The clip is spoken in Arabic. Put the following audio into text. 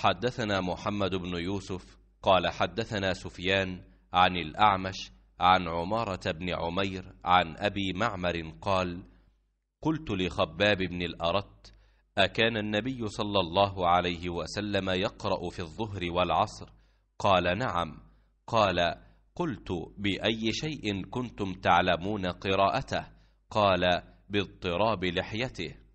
حدثنا محمد بن يوسف قال حدثنا سفيان عن الأعمش عن عمارة بن عمير عن أبي معمر قال قلت لخباب بن الأرت أكان النبي صلى الله عليه وسلم يقرأ في الظهر والعصر قال نعم قال قلت بأي شيء كنتم تعلمون قراءته قال باضطراب لحيته